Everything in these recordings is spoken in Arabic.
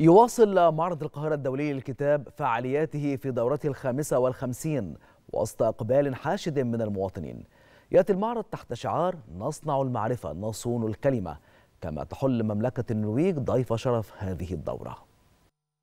يواصل معرض القاهرة الدولي للكتاب فعالياته في دورته الخامسة والخمسين وسط إقبال حاشد من المواطنين يأتي المعرض تحت شعار نصنع المعرفة نصون الكلمة كما تحل مملكة النرويج ضيف شرف هذه الدورة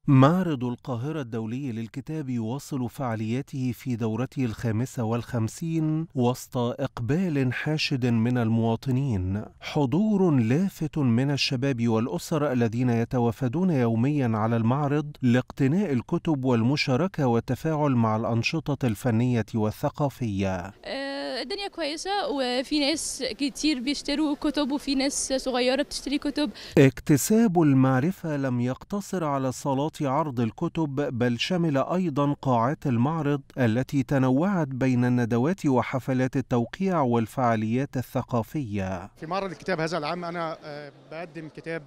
معرض القاهرة الدولي للكتاب يواصل فعالياته في دورته الخامسة والخمسين وسط إقبال حاشد من المواطنين حضور لافت من الشباب والأسر الذين يتوافدون يوميا على المعرض لاقتناء الكتب والمشاركة والتفاعل مع الأنشطة الفنية والثقافية آه، الدنيا كويسة وفي ناس كتير بيشتروا كتب وفي ناس صغيرة بتشتري كتب اكتساب المعرفة لم يقتصر على صالات عرض الكتب بل شمل أيضا قاعات المعرض التي تنوعت بين الندوات وحفلات التوقيع والفعاليات الثقافية في معرض الكتاب هذا العام أنا آه، بقدم كتاب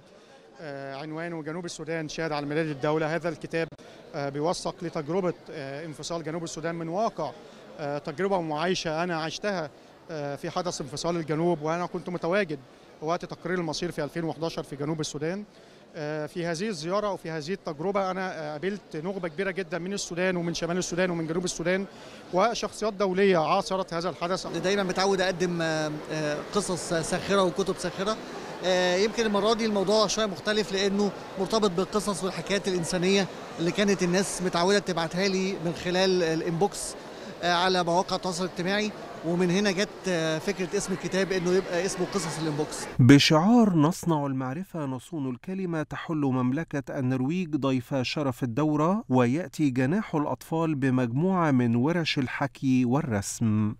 آه، عنوانه جنوب السودان شاهد على ميلاد الدولة هذا الكتاب آه، بيوثق لتجربة انفصال جنوب السودان من واقع آه، تجربه معايشه انا عشتها آه، في حدث انفصال الجنوب وانا كنت متواجد وقت تقرير المصير في 2011 في جنوب السودان آه، في هذه الزيارة وفي هذه التجربة أنا قابلت نخبة كبيرة جدا من السودان ومن شمال السودان ومن جنوب السودان وشخصيات دولية عاصرت هذا الحدث دايما متعود أقدم قصص ساخرة وكتب ساخرة يمكن المرة دي الموضوع شوية مختلف لأنه مرتبط بالقصص والحكايات الإنسانية اللي كانت الناس متعودة تبعتها لي من خلال الإنبوكس آه، على مواقع التواصل الاجتماعي ومن هنا جت آه، فكره اسم الكتاب انه يبقى اسمه قصص الانبوكس بشعار نصنع المعرفه نصون الكلمه تحل مملكه النرويج ضيف شرف الدوره وياتي جناح الاطفال بمجموعه من ورش الحكي والرسم